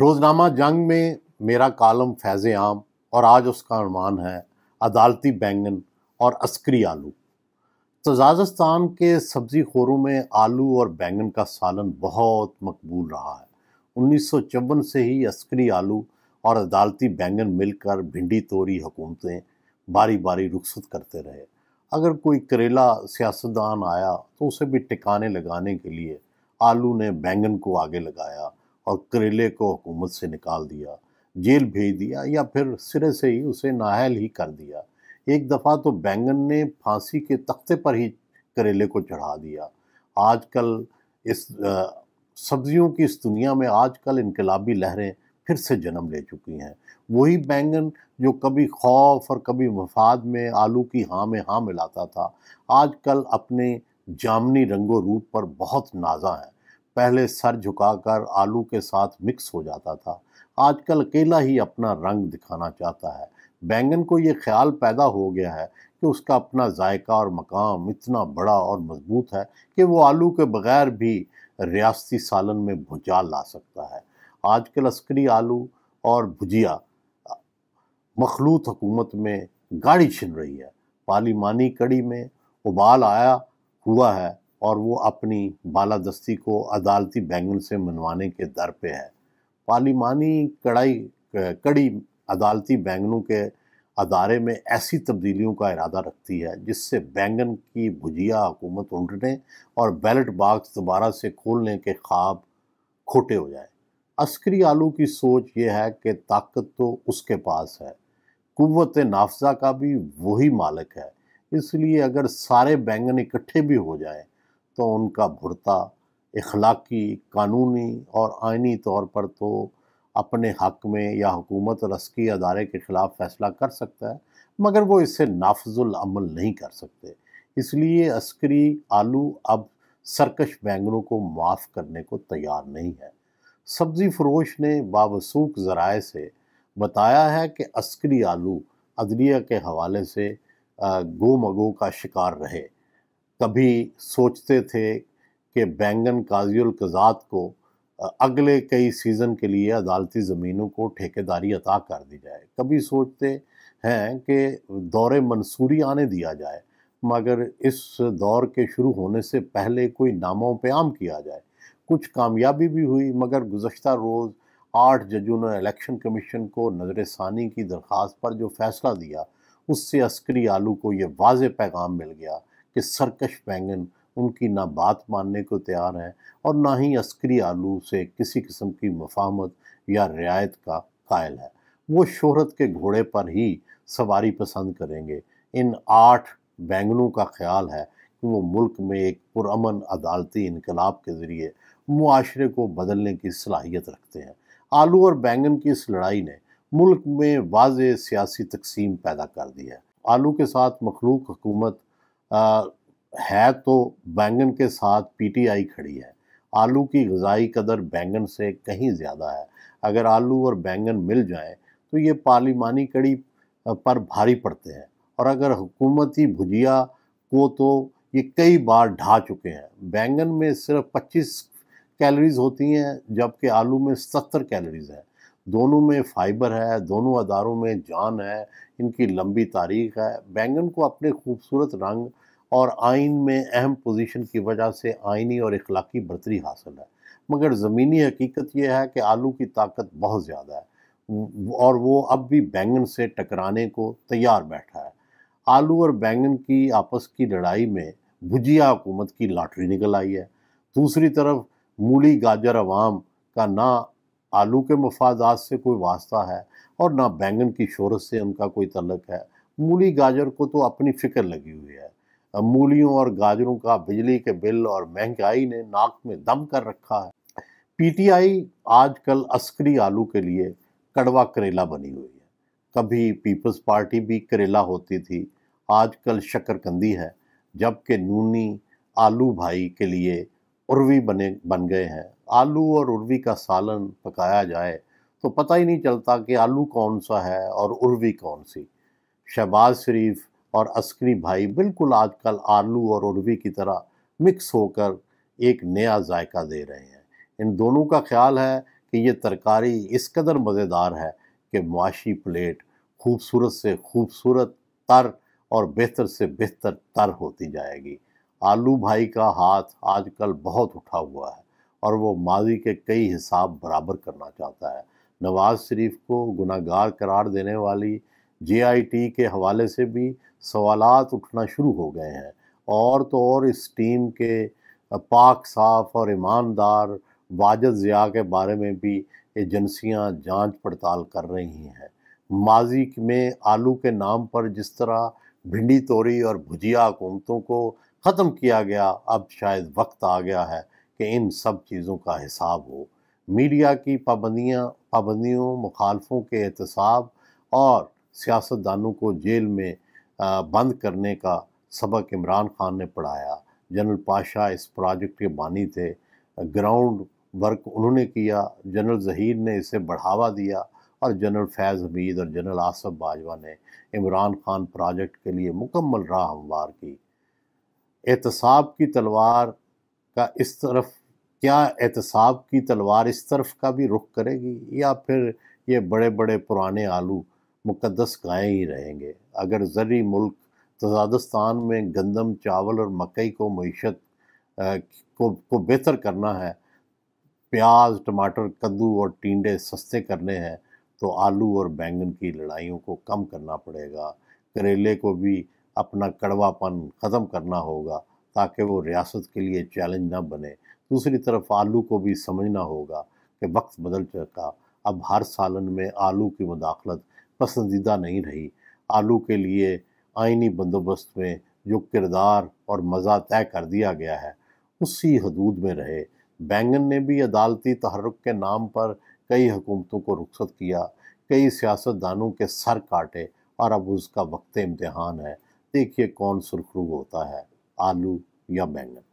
रोज़नामा जंग में मेरा कॉलम फैज़ आम और आज उसका अनुमान है अदालती बैंगन और अस्करी आलू तजाजस्तान के सब्ज़ी खोरों में आलू और बैंगन का सालन बहुत मकबूल रहा है उन्नीस सौ चौवन से ही अस्करी आलू और अदालती बैंगन मिलकर भिंडी तोरी हुकूमतें बारी बारी रुखसत करते रहे अगर कोई करेला सियासतदान आया तो उसे भी टिकाने लगाने के लिए आलू ने बैंगन को आगे लगाया और करेले को हुकूमत से निकाल दिया जेल भेज दिया या फिर सिरे से ही उसे नाहल ही कर दिया एक दफ़ा तो बैंगन ने फांसी के तख्ते पर ही करेले को चढ़ा दिया आजकल इस सब्जियों की इस दुनिया में आजकल इनकलाबी लहरें फिर से जन्म ले चुकी हैं वही बैंगन जो कभी खौफ और कभी मफाद में आलू की हाँ में हाँ मिलाता था आजकल अपने जामनी रंगो रूप पर बहुत नाजा है पहले सर झुकाकर आलू के साथ मिक्स हो जाता था आजकल अकेला ही अपना रंग दिखाना चाहता है बैंगन को ये ख्याल पैदा हो गया है कि उसका अपना जायका और मकाम इतना बड़ा और मजबूत है कि वो आलू के बगैर भी रियासती सालन में भुचाल ला सकता है आजकल अस्करी आलू और भुजिया मखलूत हुकूमत में गाड़ी छिन रही है पार्लिमानी कड़ी में उबाल आया हुआ है और वो अपनी बालादस्ती को अदालती बैंगल से मनवाने के दर पे है पार्लिमानी कड़ाई कड़ी अदालती बैंगनों के अदारे में ऐसी तब्दीलियों का इरादा रखती है जिससे बैंगन की भुजिया हुकूमत उलटने और बैलेट बाक्स दोबारा से खोलने के ख्वाब खोटे हो जाए अस्करी आलू की सोच यह है कि ताकत तो उसके पास है कुत नाफजा का भी वही मालिक है इसलिए अगर सारे बैंगन इकट्ठे भी हो जाएं तो उनका भुड़ता इखलाकी कानूनी और आइनी तौर पर तो अपने हक में या हुकूमत और रस्की अदारे के ख़िलाफ़ फ़ैसला कर सकता है मगर वो इससे नाफजुलमल नहीं कर सकते इसलिए अस्करी आलू अब सरकश बैंगनों को माफ़ करने को तैयार नहीं है सब्ज़ी फरोश ने बावसूख ज़राए से बताया है कि अस्करी आलू अदलिया के हवाले से गो मगो का शिकार रहे कभी सोचते थे कि बैंगन काजियल कजात को अगले कई सीज़न के लिए अदालती ज़मीनों को ठेकेदारी अता कर दी जाए कभी सोचते हैं कि दौरे मंसूरी आने दिया जाए मगर इस दौर के शुरू होने से पहले कोई नामों पे आम किया जाए कुछ कामयाबी भी हुई मगर गुजशत रोज़ आठ जजों ने इलेक्शन कमीशन को नजर षानी की दरख्वास्त पर जो फ़ैसला दिया उससे अस्करी आलू को ये वाज पैगाम मिल गया कि सरकश बैंगन उनकी ना बात मानने को तैयार हैं और ना ही अस्करी आलू से किसी किस्म की मफाहमत या रियायत का कायल है वो शोहरत के घोड़े पर ही सवारी पसंद करेंगे इन आठ बैंगनों का ख्याल है कि वो मुल्क में एक पुरमन अदालती इनकलाब के ज़रिए मुआरे को बदलने की सलाहियत रखते हैं आलू और बैंगन की इस लड़ाई ने मुल्क में वाज सियासी तकसीम पैदा कर दी है आलू के साथ मखलूक हुकूमत है तो बैंगन के साथ पीटीआई खड़ी है आलू की गजाई कदर बैंगन से कहीं ज़्यादा है अगर आलू और बैंगन मिल जाएं तो ये पार्लिमानी कड़ी पर भारी पड़ते हैं और अगर हुकूमती भुजिया को तो ये कई बार ढा चुके हैं बैंगन में सिर्फ 25 कैलोरीज होती हैं जबकि आलू में 70 कैलोरीज हैं दोनों में फाइबर है दोनों अदारों में जान है इनकी लंबी तारीख है बैंगन को अपने खूबसूरत रंग और आइन में अहम पोजीशन की वजह से आइनी और इखलाकी बरतरी हासिल है मगर ज़मीनी हकीकत यह है कि आलू की ताकत बहुत ज़्यादा है और वो अब भी बैंगन से टकराने को तैयार बैठा है आलू और बैंगन की आपस की लड़ाई में भुजिया हुकूमत की लॉटरी निकल आई है दूसरी तरफ मूली गाजर आवाम का ना आलू के मफादात से कोई वास्ता है और ना बैंगन की शोरत से उनका कोई तलक है मूली गाजर को तो अपनी फिक्र लगी हुई है मूलियों और गाजरों का बिजली के बिल और महंगाई ने नाक में दम कर रखा है पीटीआई आजकल अस्करी आलू के लिए कड़वा करेला बनी हुई है कभी पीपल्स पार्टी भी करेला होती थी आजकल शक्करकंदी है जबकि नूनी आलू भाई के लिए उर्वी बने बन गए हैं आलू और उर्वी का सालन पकाया जाए तो पता ही नहीं चलता कि आलू कौन सा है और उर्वी कौन सी शहबाज शरीफ और अस्करी भाई बिल्कुल आजकल आलू और उर्वी की तरह मिक्स होकर एक नया जायका दे रहे हैं इन दोनों का ख्याल है कि ये तरकारी इस कदर मज़ेदार है कि मुआशी प्लेट खूबसूरत से खूबसूरत तर और बेहतर से बेहतर तर होती जाएगी आलू भाई का हाथ आजकल बहुत उठा हुआ है और वो माजी के कई हिसाब बराबर करना चाहता है नवाज शरीफ को गुनागार करार देने वाली जेआईटी के हवाले से भी सवाल उठना शुरू हो गए हैं और तो और इस टीम के पाक साफ और ईमानदार वाजद ज़िया के बारे में भी एजेंसियां जांच पड़ताल कर रही हैं माजी में आलू के नाम पर जिस तरह भिंडी तोरी और भुजिया हुकूमतों को ख़त्म किया गया अब शायद वक्त आ गया है कि इन सब चीज़ों का हिसाब हो मीडिया की पाबंदियाँ पाबंदियों मुखालफों के एहतसाब और सियासतदानों को जेल में बंद करने का सबक इमरान खान ने पढ़ाया जनरल पाशा इस प्रोजेक्ट के बानी थे ग्राउंड वर्क उन्होंने किया जनरल जहीर ने इसे बढ़ावा दिया और जनरल फैज़ हमीद और जनरल आसफ बाजवा ने इमरान खान प्रोजेक्ट के लिए मुकम्मल राह हमवार की एहतसाब की तलवार का इस तरफ क्या एहतसाब की तलवार इस तरफ का भी रुख करेगी या फिर ये बड़े बड़े पुराने आलू मुकदस गायें ही रहेंगे अगर ज़री मुल्क तजादस्तान में गंदम चावल और मकई को मीशत को को बेहतर करना है प्याज टमाटर कद्दू और टींडे सस्ते करने हैं तो आलू और बैंगन की लड़ाइयों को कम करना पड़ेगा करेले को भी अपना कड़वापन ख़त्म करना होगा ताकि वो रियासत के लिए चैलेंज ना बने दूसरी तरफ आलू को भी समझना होगा कि वक्त बदल चुका अब हर सालन में आलू की मदाखलत पसंदीदा नहीं रही आलू के लिए आइनी बंदोबस्त में जो किरदार और मज़ा तय कर दिया गया है उसी हदूद में रहे बैंगन ने भी अदालती तहरक के नाम पर कई हुकूमतों को रुखसत किया कई सियासतदानों के सर काटे और अब उसका वक्त इम्तहान है देखिए कौन सुरखरू होता है आलू या बैंगन